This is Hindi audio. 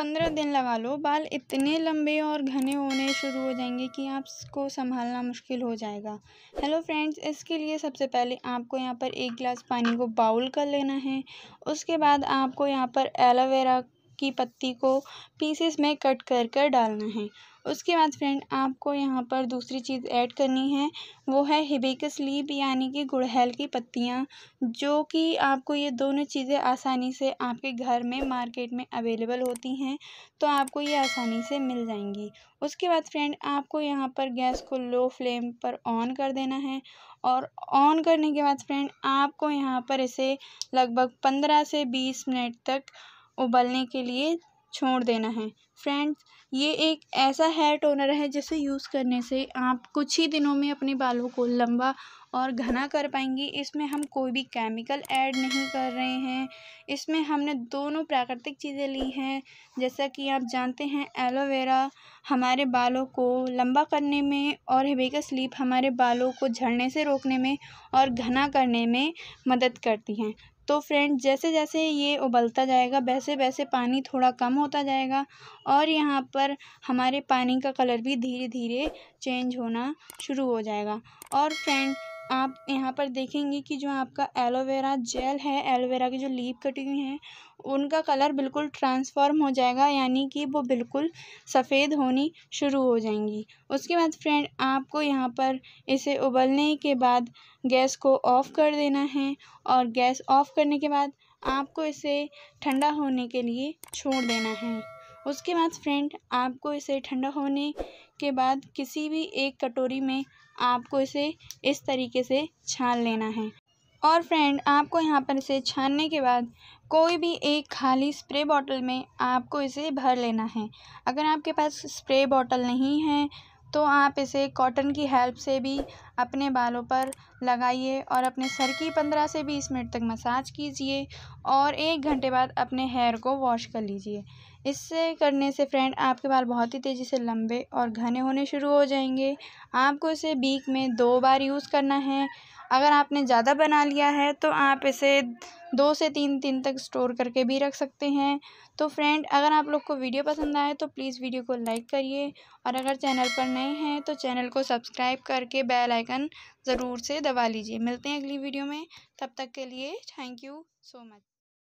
पंद्रह दिन लगा लो बाल इतने लंबे और घने होने शुरू हो जाएंगे कि आपको संभालना मुश्किल हो जाएगा हेलो फ्रेंड्स इसके लिए सबसे पहले आपको यहाँ पर एक गिलास पानी को बाउल कर लेना है उसके बाद आपको यहाँ पर एलोवेरा की पत्ती को पीसेस में कट कर कर डालना है उसके बाद फ्रेंड आपको यहाँ पर दूसरी चीज़ ऐड करनी है वो है हिबेकस लीप यानी कि गुड़हल की पत्तियाँ जो कि आपको ये दोनों चीज़ें आसानी से आपके घर में मार्केट में अवेलेबल होती हैं तो आपको ये आसानी से मिल जाएंगी उसके बाद फ्रेंड आपको यहाँ पर गैस को लो फ्लेम पर ऑन कर देना है और ऑन करने के बाद फ्रेंड आपको यहाँ पर इसे लगभग पंद्रह से बीस मिनट तक उबलने के लिए छोड़ देना है फ्रेंड्स ये एक ऐसा हेयर टोनर है जिसे यूज़ करने से आप कुछ ही दिनों में अपने बालों को लंबा और घना कर पाएंगी इसमें हम कोई भी केमिकल ऐड नहीं कर रहे हैं इसमें हमने दोनों प्राकृतिक चीज़ें ली हैं जैसा कि आप जानते हैं एलोवेरा हमारे बालों को लंबा करने में और हेबेकस लीप हमारे बालों को झड़ने से रोकने में और घना करने में मदद करती हैं तो फ्रेंड जैसे जैसे ये उबलता जाएगा वैसे वैसे पानी थोड़ा कम होता जाएगा और यहाँ पर हमारे पानी का कलर भी धीरे धीरे चेंज होना शुरू हो जाएगा और फ्रेंड आप यहाँ पर देखेंगे कि जो आपका एलोवेरा जेल है एलोवेरा की जो लीप कटी हुई है उनका कलर बिल्कुल ट्रांसफॉर्म हो जाएगा यानी कि वो बिल्कुल सफ़ेद होनी शुरू हो जाएंगी उसके बाद फ्रेंड आपको यहाँ पर इसे उबलने के बाद गैस को ऑफ़ कर देना है और गैस ऑफ़ करने के बाद आपको इसे ठंडा होने के लिए छोड़ देना है उसके बाद फ्रेंड आपको इसे ठंडा होने के बाद किसी भी एक कटोरी में आपको इसे इस तरीके से छान लेना है और फ्रेंड आपको यहाँ पर इसे छानने के बाद कोई भी एक खाली स्प्रे बॉटल में आपको इसे भर लेना है अगर आपके पास स्प्रे बॉटल नहीं है तो आप इसे कॉटन की हेल्प से भी अपने बालों पर लगाइए और अपने सर की पंद्रह से बीस मिनट तक मसाज कीजिए और एक घंटे बाद अपने हेयर को वॉश कर लीजिए इससे करने से फ्रेंड आपके बाल बहुत ही तेज़ी से लंबे और घने होने शुरू हो जाएंगे आपको इसे वीक में दो बार यूज़ करना है अगर आपने ज़्यादा बना लिया है तो आप इसे दो से तीन दिन तक स्टोर करके भी रख सकते हैं तो फ्रेंड अगर आप लोग को वीडियो पसंद आए तो प्लीज़ वीडियो को लाइक करिए और अगर चैनल पर नए हैं तो चैनल को सब्सक्राइब करके बेल आइकन ज़रूर से दबा लीजिए मिलते हैं अगली वीडियो में तब तक के लिए थैंक यू सो मच